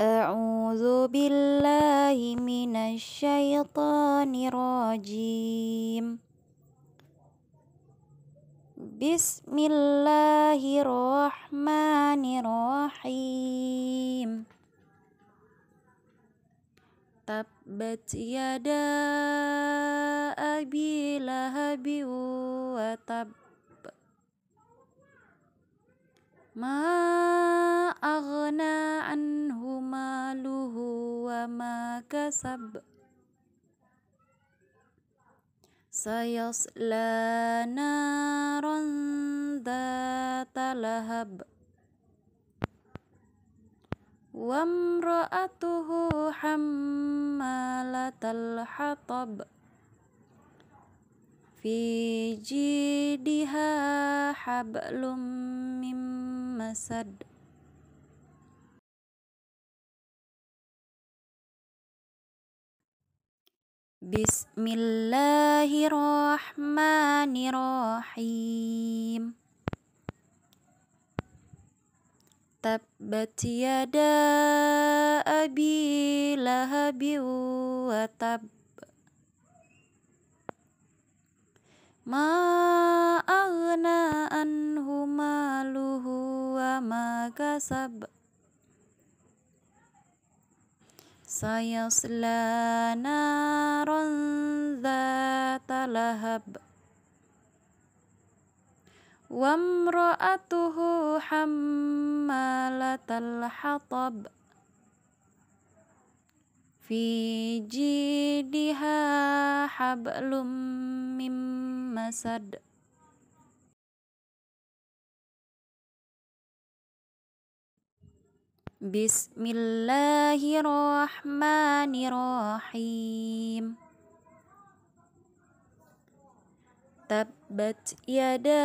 أعوذ بالله من الشيطان الرجيم بسم الله الرحمن الرحيم تبت يدا أبي لهب وتب ما أغنى عنه ma kasab sayasla naron talahab wamra'atuhu hammalatal hatab fi jidiha hablum mim masad Bismillahirrahmanirrahim. Tabbat yada abi lahabi wa tab. Ma aghna anhu maluhu wa ma kasab. Saya selain Ronza talahab, dan meratuh hamal talhatab, fi jidhah hab lumim masad. Bismillahirrahmanirrahim. Tabbat yada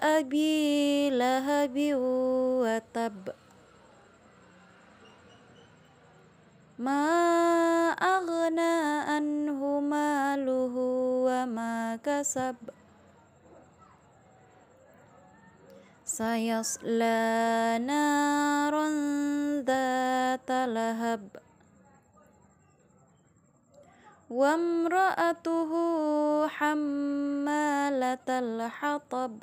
abi lahabi wa tab. Ma aghna anhu maluhu wa ma kasab. Sayasla لهب وامرأته حمالة الحطب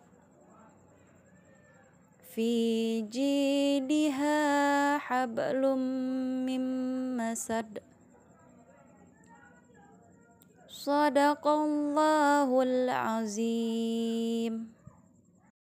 في جيدها حبل من مسد صدق الله العظيم